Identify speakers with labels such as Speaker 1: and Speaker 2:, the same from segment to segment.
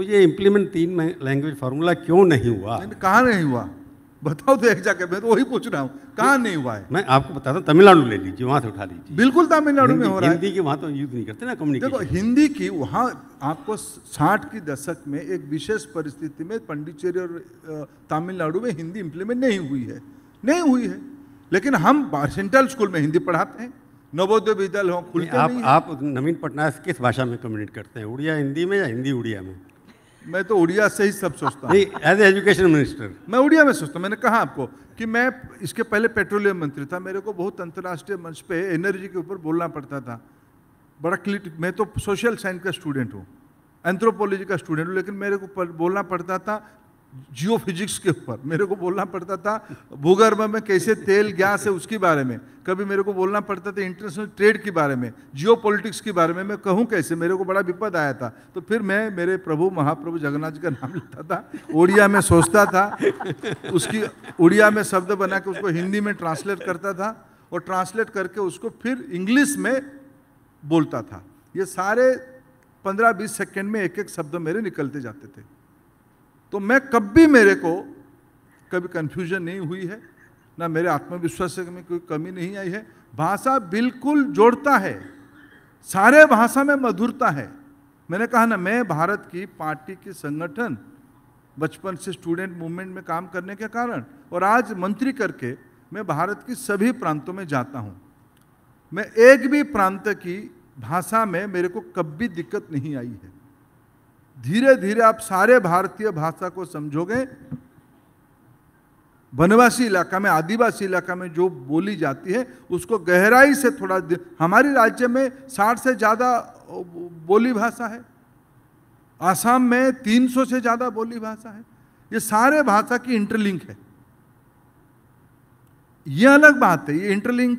Speaker 1: तो ये इम्प्लीमेंट तीन लैंग्वेज फार्मूला क्यों नहीं हुआ कहाँ नहीं हुआ बताओ तो एक जाके
Speaker 2: मैं तो वही पूछ रहा हूँ कहाँ नहीं हुआ है मैं
Speaker 1: आपको बताता हूँ तमिलनाडु ले लीजिए वहाँ से उठा लीजिए बिल्कुल तमिलनाडु में हो रहा है हिंदी की
Speaker 2: वहाँ तो यूज नहीं करते ना कम्युनिकेशन देखो हिंदी की वहाँ आपको साठ की दशक में एक विशेष परिस्थिति में पंडिचेरी और तमिलनाडु में हिंदी इम्प्लीमेंट नहीं हुई है नहीं हुई है लेकिन हम सेंट्रल स्कूल में हिंदी पढ़ाते हैं नवोदय विद्यालय
Speaker 1: हो खुलते आप आप नवीन पटनायक किस भाषा में कम्युनिकेट करते हैं उड़िया हिंदी में या हिंदी उड़िया में
Speaker 2: मैं तो उड़िया से ही सब सोचता हूँ एज एजुकेशन मिनिस्टर मैं उड़िया में सोचता हूँ मैंने कहा आपको कि मैं इसके पहले पेट्रोलियम मंत्री था मेरे को बहुत अंतर्राष्ट्रीय मंच पे एनर्जी के ऊपर बोलना पड़ता था बड़ा क्लिट मैं तो सोशल साइंस का स्टूडेंट हूँ एंथ्रोपोलॉजी का स्टूडेंट हूँ लेकिन मेरे को पर, बोलना पड़ता था जियो फिजिक्स के ऊपर मेरे को बोलना पड़ता था भूगर्भ में कैसे तेल गैस है उसके बारे में कभी मेरे को बोलना पड़ता था इंटरनेशनल ट्रेड के बारे में जियो पॉलिटिक्स के बारे में मैं कहूँ कैसे मेरे को बड़ा विपद आया था तो फिर मैं मेरे प्रभु महाप्रभु जगन्नाथ जी का नाम लेता था उड़िया में सोचता था उसकी उड़िया में शब्द बना के उसको हिंदी में ट्रांसलेट करता था और ट्रांसलेट करके उसको फिर इंग्लिश में बोलता था ये सारे पंद्रह बीस सेकेंड में एक एक शब्द मेरे निकलते जाते थे तो मैं कभी मेरे को कभी कन्फ्यूजन नहीं हुई है ना मेरे आत्मविश्वास में कोई कमी नहीं आई है भाषा बिल्कुल जोड़ता है सारे भाषा में मधुरता है मैंने कहा ना मैं भारत की पार्टी की संगठन बचपन से स्टूडेंट मूवमेंट में काम करने के कारण और आज मंत्री करके मैं भारत की सभी प्रांतों में जाता हूँ मैं एक भी प्रांत की भाषा में मेरे को कभी दिक्कत नहीं आई है धीरे धीरे आप सारे भारतीय भाषा को समझोगे वनवासी इलाका में आदिवासी इलाका में जो बोली जाती है उसको गहराई से थोड़ा हमारे राज्य में साठ से ज़्यादा बोली भाषा है आसाम में तीन सौ से ज़्यादा बोली भाषा है ये सारे भाषा की इंटरलिंक है ये अलग बात है ये इंटरलिंक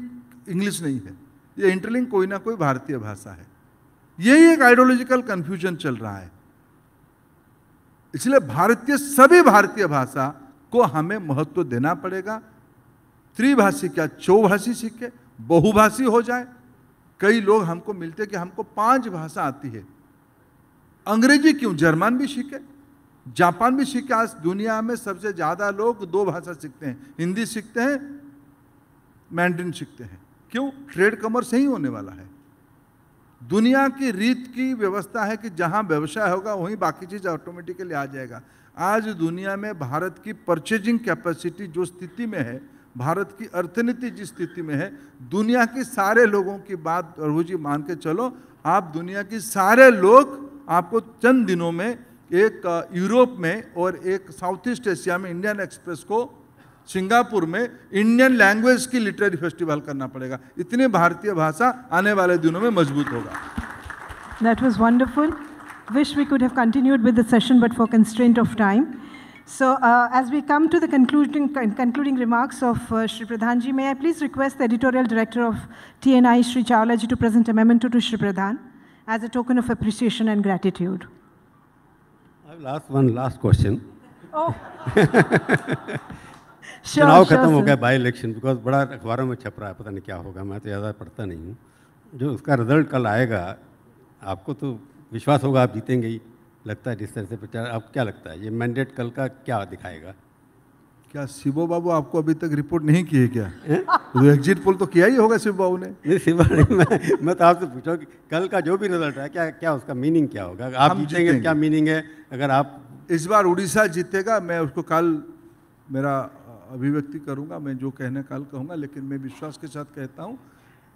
Speaker 2: इंग्लिश नहीं है ये इंटरलिंक कोई ना कोई भारतीय भाषा है यही एक आइडियोलॉजिकल कन्फ्यूजन चल रहा है इसलिए भारतीय सभी भारतीय भाषा को हमें महत्व देना पड़ेगा त्रिभाषी क्या चौभाषी सीखे बहुभाषी हो जाए कई लोग हमको मिलते कि हमको पांच भाषा आती है अंग्रेजी क्यों जर्मन भी सीखे जापान भी सीखे आज दुनिया में सबसे ज़्यादा लोग दो भाषा सीखते हैं हिंदी सीखते हैं मैंड्रिन सीखते हैं क्यों ट्रेड कमर सही होने वाला है दुनिया की रीत की व्यवस्था है कि जहाँ व्यवसाय होगा वहीं बाकी चीज़ ऑटोमेटिकली आ जाएगा आज दुनिया में भारत की परचेजिंग कैपेसिटी जो स्थिति में है भारत की अर्थनीति जिस स्थिति में है दुनिया के सारे लोगों की बात प्रभु जी मान के चलो आप दुनिया के सारे लोग आपको चंद दिनों में एक यूरोप में और एक साउथ ईस्ट एशिया में इंडियन एक्सप्रेस को सिंगापुर में इंडियन लैंग्वेज की लिटरेरी फेस्टिवल करना पड़ेगा इतनी भारतीय भाषा आने वाले दिनों में मजबूत होगा
Speaker 1: that was wonderful wish we could continued with session but for constraint of time so as we come to the concluding remarks of Shri Pradhan ji मैं I please request editorial director of T N I Shri Chawla ji to present a memento to Shri Pradhan as a token of appreciation and gratitude last one last question चुनाव अच्छा, अच्छा, खत्म हो गया by election because बड़ा अखबारों में छप रहा है पता नहीं क्या होगा मैं तो ज़्यादा पढ़ता नहीं हूँ जो उसका रिजल्ट कल आएगा आपको तो विश्वास होगा आप जीतेंगे ही लगता है जिस तरह से प्रचार आप क्या लगता है ये मैंडेट कल का क्या दिखाएगा
Speaker 2: क्या शिवो बाबू आपको अभी तक रिपोर्ट नहीं की है क्या तो एग्जिट पोल तो किया ही होगा शिव बाबू ने नहीं शिव मैं मैं
Speaker 1: तो आपसे पूछा कि कल का जो भी रिजल्ट है क्या क्या उसका मीनिंग क्या होगा आप जीतेंगे क्या मीनिंग है
Speaker 2: अगर आप इस बार उड़ीसा जीतेगा मैं उसको कल मेरा अभिव्यक्ति करूँगा मैं जो कहने काल कहूँगा लेकिन मैं विश्वास के साथ कहता हूँ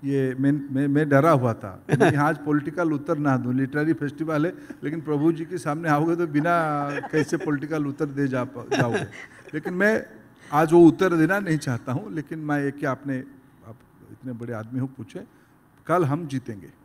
Speaker 2: ये मैं मैं मैं डरा हुआ था यहाँ आज पॉलिटिकल उत्तर ना दूँ लिटरेरी फेस्टिवल है लेकिन प्रभु जी के सामने आओगे तो बिना कैसे पॉलिटिकल उत्तर दे जा जाओगे लेकिन मैं आज वो उत्तर देना नहीं चाहता हूँ लेकिन मैं ये कि आपने आप इतने बड़े आदमी हो पूछे कल हम जीतेंगे